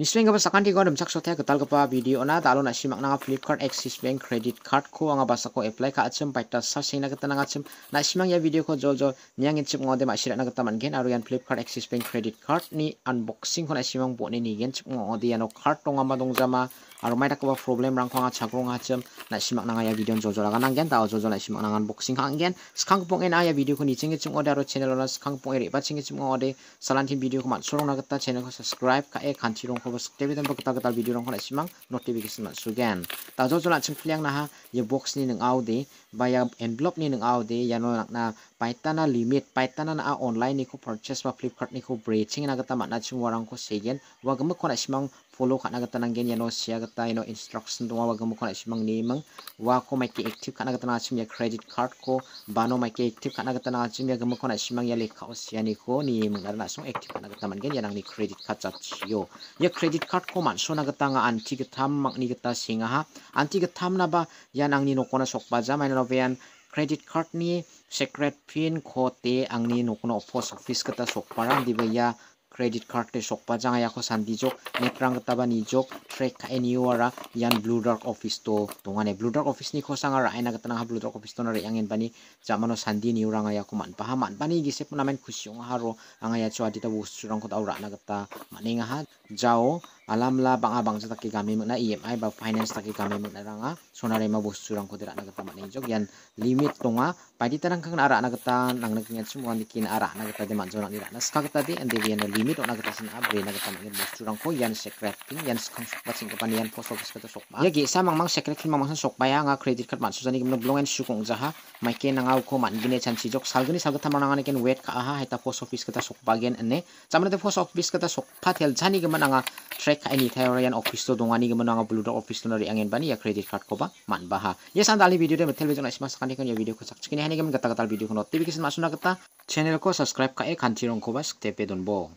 Nisweng ka basakan di ko dam sakso teh ketal kepa video na talo na simak na flipkart axis bank credit card ko anga basako apply ka atsem paita sasing na ketana ngatsem na simak ya video ko jol jol niang ngitsip ngode ma shirak na ketaman gen aru yan flipkart axis bank credit card ni unboxing ko na simak bo ni ni gen chip ngode yan o card tong dong zama aro mai takwa problem rang khanga chakrong hachem na simak nang aya video jojo laga gen ta jojo na simak nangan boxing gen skang pong en aya video ko ni chingi chung oda ro channel ona skang pong ere ba chingi chung ode salan video ko mat sorong na kata channel ko subscribe ka e khanti rong ko subscribe dan bakta kata video rong ko na simak notification mat sugen ta jojo na chung phliang na ha ye ya box ni nang au de ba ya envelope ni nang au de ya no na paitana limit paitana na online ni ko purchase ba flipkart ni ko breaching na kata ma na chung warang ko segen wa gamak ko na simak follow kanagata nang gen yano siya gata yano instruction tunga waga mukha na simang nimang wako may ki active kanagata na simya credit card ko bano may ki active kanagata na simya gamukha na simang yali kao siya ko ni mga na song active kanagata man gen yanang ni credit card sa siyo ya credit card ko man so nagata nga anti gatam mak ni gata singa ha anti gatam na ba yan ang ni nokona sokpa ja may na yan credit card ni secret pin ko te ang ni nokona post office kata sokparang di ba ya credit card te sokpa jok yako sandijok nekrang ni jok track ka anywhere yan blue dark office to ne blue dark office ni sanga ra aina ha blue dark office to na re angin pani jamano sandi ni uranga yako man pa man pani gise punamen khusyong haro anga ya chwa dita busrang ko ta ura na ketah maninga ha jao bang abang bangsa taki kami na EMI ba finance taki kami na ranga sonare ma bos surang ko na nagata maning jok yan limit tonga di tarang kang ara nagata nang nang ngat semua dikin ara nagata de manjo nang dira nas kakata di and de limit bidok na kita sin abri na kita magiging curang ko yan secret pin yan kang sokbat sin kapan yan post office kita sokba ya sa mang mang secret pin mang mang sokba ya nga credit card man susani gimno belum sukong jaha mai ke na ngau ko man gine chan si jok salgani salga tamar nangani ken wait ka aha heta post office kita sokba gen ane nanti post office kita sokpa tel jani gimna nga track ini teori yang office to dongani gimna nga blue office to nari angin bani ya kredit card ko ba man baha yes andali video de metel bejon ismas kan ya video ko sakchkini hani gimna kata kata video ko notification masuna kata channel ko subscribe ka e khanti rong ko bas tepe don bo